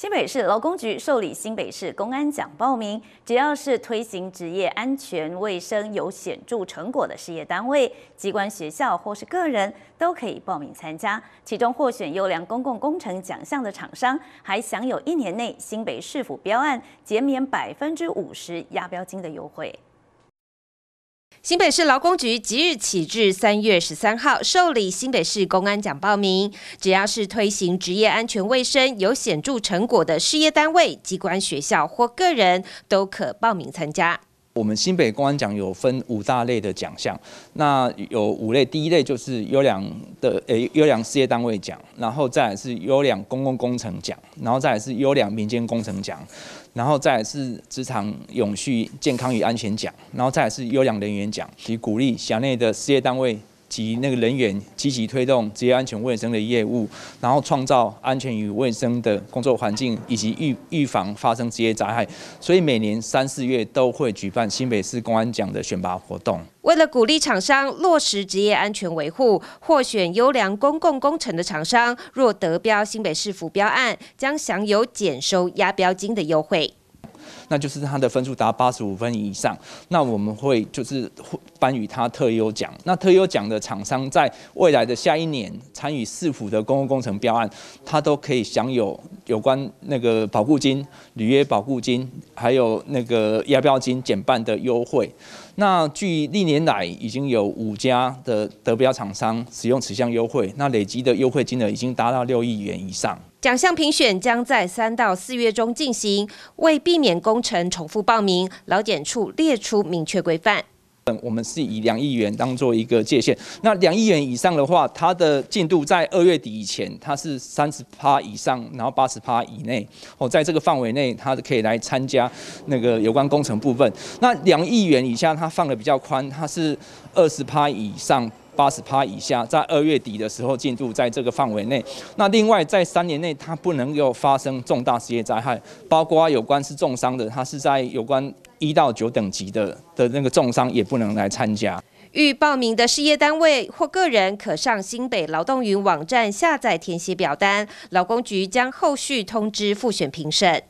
新北市劳工局受理新北市公安奖报名，只要是推行职业安全卫生有显著成果的事业单位、机关、学校或是个人，都可以报名参加。其中获选优良公共工程奖项的厂商，还享有一年内新北市府标案减免百分之五十押标金的优惠。新北市劳工局即日起至三月十三号受理新北市公安奖报名，只要是推行职业安全卫生有显著成果的事业单位、机关、学校或个人，都可报名参加。我们新北公安奖有分五大类的奖项，那有五类，第一类就是优良的诶优良事业单位奖，然后再是优良公共工程奖，然后再是优良民间工程奖，然后再是职场永续健康与安全奖，然后再是优良人员奖，以鼓励辖内的事业单位。及那个人员积极推动职业安全卫生的业务，然后创造安全与卫生的工作环境，以及预预防发生职业灾害。所以每年三四月都会举办新北市公安奖的选拔活动。为了鼓励厂商落实职业安全维护，获选优良公共工程的厂商，若得标新北市浮标案，将享有减收押标金的优惠。那就是他的分数达八十五分以上，那我们会就是颁予他特优奖。那特优奖的厂商在未来的下一年参与市府的公共工程标案，他都可以享有有关那个保护金、履约保护金，还有那个押标金减半的优惠。那据历年来已经有五家的得标厂商使用此项优惠，那累积的优惠金额已经达到六亿元以上。奖项评选将在三到四月中进行，为避免工程重复报名，劳检处列出明确规范。嗯，我们是以两亿元当做一个界限，那两亿元以上的话，它的进度在二月底以前，它是三十趴以上，然后八十趴以内，哦，在这个范围内，它可以来参加那个有关工程部分。那两亿元以下，它放的比较宽，它是二十趴以上。八十趴以下，在二月底的时候进度在这个范围内。那另外，在三年内，它不能又发生重大失业灾害，包括有关是重伤的，它是在有关一到九等级的的那个重伤也不能来参加。欲报名的事业单位或个人，可上新北劳动云网站下载填写表单，劳工局将后续通知复选评审。